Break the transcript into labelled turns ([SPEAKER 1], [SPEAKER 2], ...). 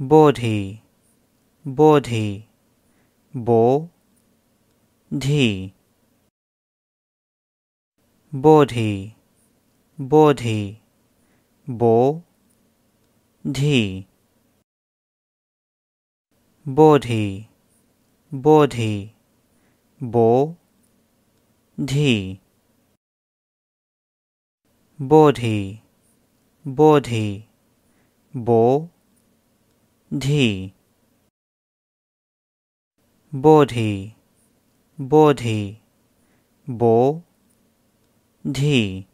[SPEAKER 1] bodhi bodhi bo dhi bodhi bodhi bo dhi bodhi bodhi bo dhi bodhi bodhi bo Dhi Bodhi Bodhi Bo Dhi